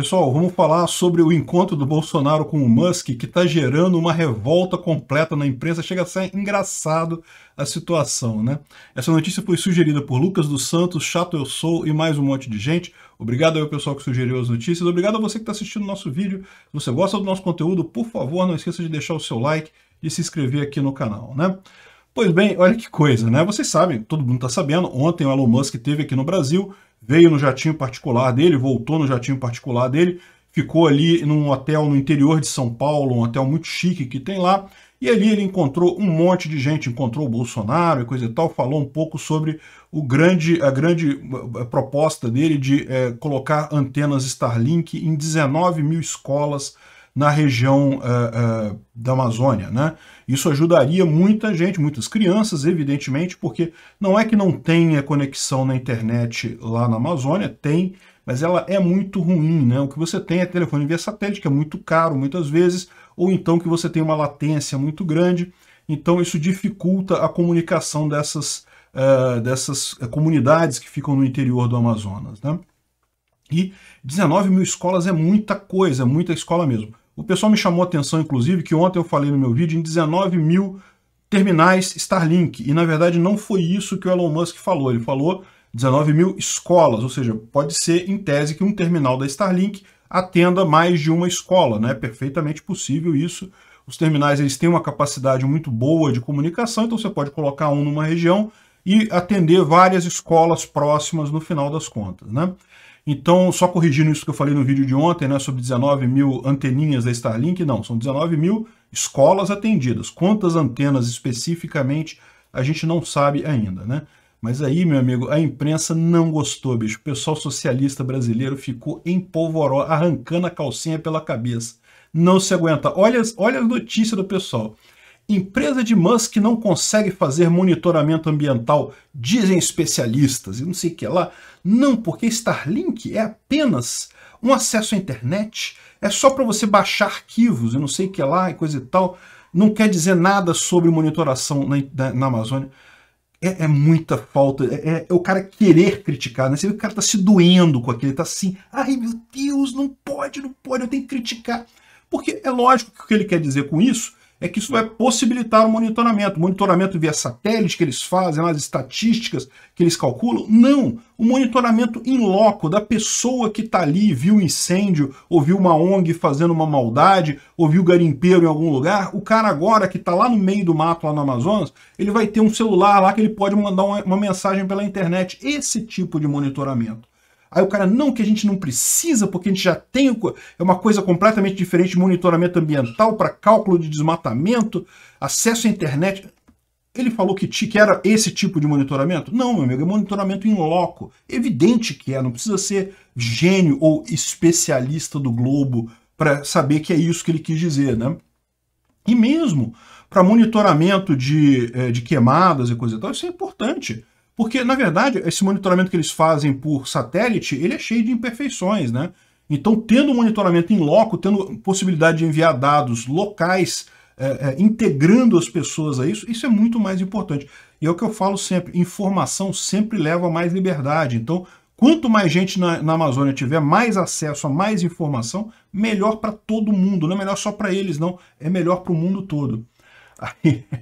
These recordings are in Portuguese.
Pessoal, vamos falar sobre o encontro do Bolsonaro com o Musk, que está gerando uma revolta completa na imprensa. Chega a ser engraçado a situação, né? Essa notícia foi sugerida por Lucas dos Santos, Chato Eu Sou e mais um monte de gente. Obrigado ao pessoal que sugeriu as notícias. Obrigado a você que está assistindo o nosso vídeo. Se você gosta do nosso conteúdo, por favor, não esqueça de deixar o seu like e se inscrever aqui no canal, né? Pois bem, olha que coisa, né? Vocês sabem, todo mundo está sabendo, ontem o Elon Musk esteve aqui no Brasil veio no jatinho particular dele, voltou no jatinho particular dele, ficou ali num hotel no interior de São Paulo, um hotel muito chique que tem lá, e ali ele encontrou um monte de gente, encontrou o Bolsonaro e coisa e tal, falou um pouco sobre o grande, a grande proposta dele de é, colocar antenas Starlink em 19 mil escolas na região uh, uh, da Amazônia. Né? Isso ajudaria muita gente, muitas crianças, evidentemente, porque não é que não tenha conexão na internet lá na Amazônia, tem, mas ela é muito ruim. Né? O que você tem é telefone via satélite, que é muito caro muitas vezes, ou então que você tem uma latência muito grande. Então isso dificulta a comunicação dessas, uh, dessas comunidades que ficam no interior do Amazonas. Né? E 19 mil escolas é muita coisa, é muita escola mesmo. O pessoal me chamou a atenção, inclusive, que ontem eu falei no meu vídeo em 19 mil terminais Starlink. E na verdade não foi isso que o Elon Musk falou. Ele falou 19 mil escolas, ou seja, pode ser em tese que um terminal da Starlink atenda mais de uma escola, né? É perfeitamente possível isso. Os terminais eles têm uma capacidade muito boa de comunicação, então você pode colocar um numa região e atender várias escolas próximas no final das contas, né? Então, só corrigindo isso que eu falei no vídeo de ontem, né, sobre 19 mil anteninhas da Starlink, não, são 19 mil escolas atendidas. Quantas antenas especificamente, a gente não sabe ainda, né? Mas aí, meu amigo, a imprensa não gostou, bicho. O pessoal socialista brasileiro ficou em polvoró, arrancando a calcinha pela cabeça. Não se aguenta. Olha, olha a notícia do pessoal. Empresa de Musk não consegue fazer monitoramento ambiental, dizem especialistas, e não sei o que lá. Não, porque Starlink é apenas um acesso à internet, é só para você baixar arquivos e não sei o que lá e coisa e tal. Não quer dizer nada sobre monitoração na, na Amazônia. É, é, muita falta, é, é, é, o cara querer criticar, né? Você vê que o cara tá se doendo com aquilo, ele tá assim, ai meu Deus, não pode, não pode, eu tenho que criticar. Porque é lógico que o que ele quer dizer com isso é que isso vai possibilitar o monitoramento. monitoramento via satélite que eles fazem, as estatísticas que eles calculam. Não! O monitoramento in loco da pessoa que está ali, viu um incêndio, ouviu uma ONG fazendo uma maldade, ouviu garimpeiro em algum lugar. O cara agora que está lá no meio do mato, lá no Amazonas, ele vai ter um celular lá que ele pode mandar uma, uma mensagem pela internet. Esse tipo de monitoramento. Aí o cara, não, que a gente não precisa, porque a gente já tem é uma coisa completamente diferente monitoramento ambiental para cálculo de desmatamento, acesso à internet. Ele falou que, que era esse tipo de monitoramento? Não, meu amigo, é monitoramento em loco. Evidente que é, não precisa ser gênio ou especialista do globo para saber que é isso que ele quis dizer, né? E mesmo para monitoramento de, eh, de queimadas e coisa e tal, isso é importante. Porque, na verdade, esse monitoramento que eles fazem por satélite, ele é cheio de imperfeições, né? Então, tendo monitoramento em loco, tendo possibilidade de enviar dados locais, é, é, integrando as pessoas a isso, isso é muito mais importante. E é o que eu falo sempre, informação sempre leva a mais liberdade. Então, quanto mais gente na, na Amazônia tiver mais acesso a mais informação, melhor para todo mundo. Não é melhor só para eles, não. É melhor para o mundo todo. Aí...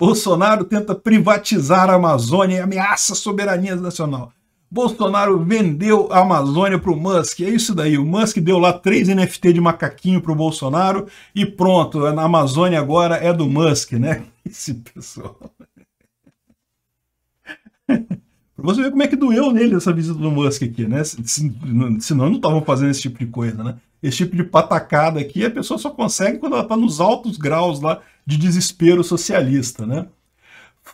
Bolsonaro tenta privatizar a Amazônia e ameaça a soberania nacional. Bolsonaro vendeu a Amazônia para o Musk. É isso daí. O Musk deu lá três NFT de macaquinho para o Bolsonaro e pronto. A Amazônia agora é do Musk, né? Esse pessoal. Pra você ver como é que doeu nele essa visita do Musk aqui, né? Senão não estavam fazendo esse tipo de coisa, né? Esse tipo de patacada aqui a pessoa só consegue quando ela está nos altos graus lá de desespero socialista, né?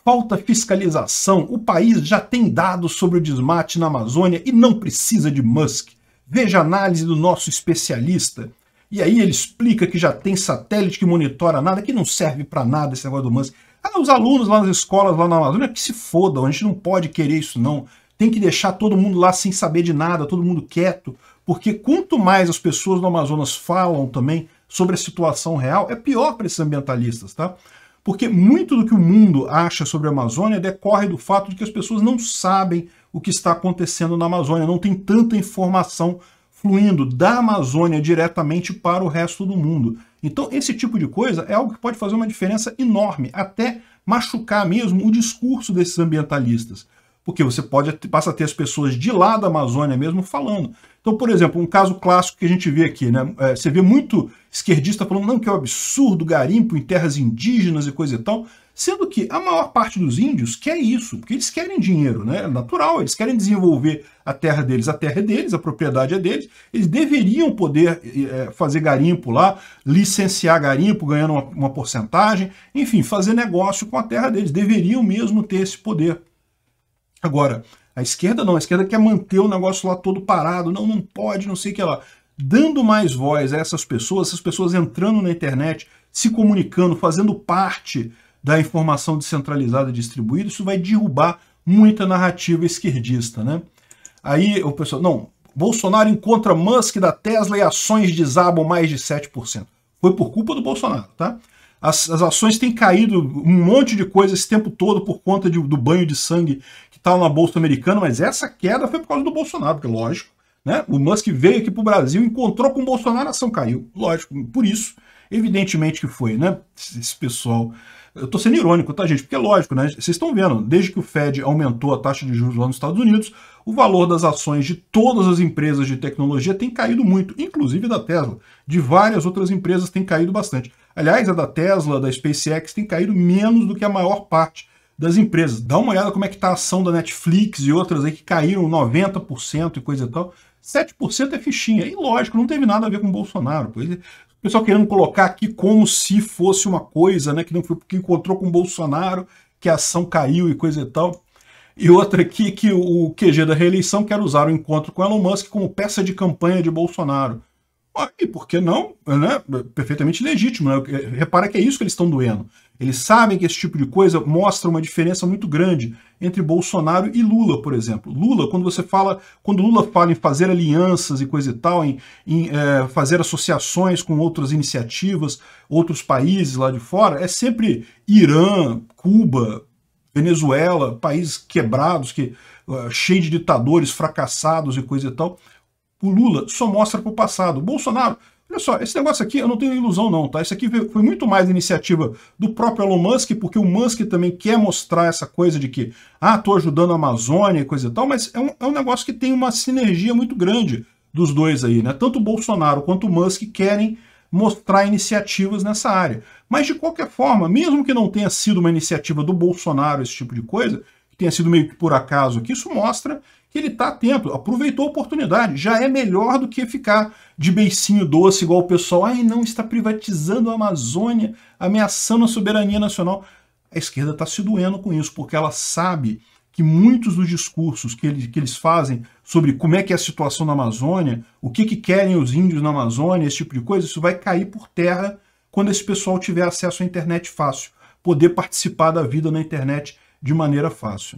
Falta fiscalização. O país já tem dados sobre o desmate na Amazônia e não precisa de Musk. Veja a análise do nosso especialista. E aí ele explica que já tem satélite que monitora nada, que não serve para nada esse negócio do Musk. Ah, os alunos lá nas escolas, lá na Amazônia, que se fodam, a gente não pode querer isso não. Tem que deixar todo mundo lá sem saber de nada, todo mundo quieto, porque quanto mais as pessoas do Amazonas falam também sobre a situação real é pior para esses ambientalistas, tá? Porque muito do que o mundo acha sobre a Amazônia decorre do fato de que as pessoas não sabem o que está acontecendo na Amazônia, não tem tanta informação fluindo da Amazônia diretamente para o resto do mundo. Então, esse tipo de coisa é algo que pode fazer uma diferença enorme, até machucar mesmo o discurso desses ambientalistas porque você pode passa a ter as pessoas de lá da Amazônia mesmo falando. Então, por exemplo, um caso clássico que a gente vê aqui, né? É, você vê muito esquerdista falando não que é um absurdo garimpo em terras indígenas e coisa e tal, sendo que a maior parte dos índios quer isso, porque eles querem dinheiro, né? É natural, eles querem desenvolver a terra deles, a terra é deles, a propriedade é deles, eles deveriam poder é, fazer garimpo lá, licenciar garimpo, ganhando uma, uma porcentagem, enfim, fazer negócio com a terra deles, deveriam mesmo ter esse poder. Agora, a esquerda não, a esquerda quer manter o negócio lá todo parado, não, não pode, não sei o que lá. Dando mais voz a essas pessoas, essas pessoas entrando na internet, se comunicando, fazendo parte da informação descentralizada distribuída, isso vai derrubar muita narrativa esquerdista, né? Aí o pessoal, não, Bolsonaro encontra Musk da Tesla e ações desabam mais de 7%. Foi por culpa do Bolsonaro, tá? As, as ações têm caído um monte de coisa esse tempo todo por conta de, do banho de sangue que está na Bolsa Americana, mas essa queda foi por causa do Bolsonaro, porque lógico, né? O Musk veio aqui para o Brasil, encontrou com o Bolsonaro, a ação caiu. Lógico, por isso, evidentemente que foi, né? Esse pessoal. Eu estou sendo irônico, tá, gente? Porque é lógico, né? Vocês estão vendo, desde que o Fed aumentou a taxa de juros lá nos Estados Unidos, o valor das ações de todas as empresas de tecnologia tem caído muito, inclusive da Tesla. De várias outras empresas tem caído bastante. Aliás, a da Tesla, da SpaceX tem caído menos do que a maior parte das empresas. Dá uma olhada como é que está a ação da Netflix e outras aí que caíram 90% e coisa e tal. 7% é fichinha. E lógico, não teve nada a ver com o Bolsonaro. É. o pessoal querendo colocar aqui como se fosse uma coisa, né? Que não foi porque encontrou com o Bolsonaro que a ação caiu e coisa e tal. E outra aqui que o QG da reeleição quer usar o encontro com Elon Musk como peça de campanha de Bolsonaro. E por que não? Né? Perfeitamente legítimo. Né? Repara que é isso que eles estão doendo. Eles sabem que esse tipo de coisa mostra uma diferença muito grande entre Bolsonaro e Lula, por exemplo. Lula, quando você fala, quando Lula fala em fazer alianças e coisa e tal, em, em é, fazer associações com outras iniciativas, outros países lá de fora, é sempre Irã, Cuba, Venezuela, países quebrados, que, uh, cheio de ditadores, fracassados e coisa e tal o Lula só mostra para o passado. O Bolsonaro, olha só, esse negócio aqui eu não tenho ilusão não, tá? Isso aqui foi muito mais iniciativa do próprio Elon Musk, porque o Musk também quer mostrar essa coisa de que, ah, tô ajudando a Amazônia e coisa e tal, mas é um, é um negócio que tem uma sinergia muito grande dos dois aí, né? Tanto o Bolsonaro quanto o Musk querem mostrar iniciativas nessa área. Mas de qualquer forma, mesmo que não tenha sido uma iniciativa do Bolsonaro esse tipo de coisa, que tenha sido meio que por acaso aqui, isso mostra que ele está atento, aproveitou a oportunidade, já é melhor do que ficar de beicinho doce igual o pessoal, ai não, está privatizando a Amazônia, ameaçando a soberania nacional. A esquerda está se doendo com isso, porque ela sabe que muitos dos discursos que eles, que eles fazem sobre como é que é a situação na Amazônia, o que, que querem os índios na Amazônia, esse tipo de coisa, isso vai cair por terra quando esse pessoal tiver acesso à internet fácil, poder participar da vida na internet de maneira fácil.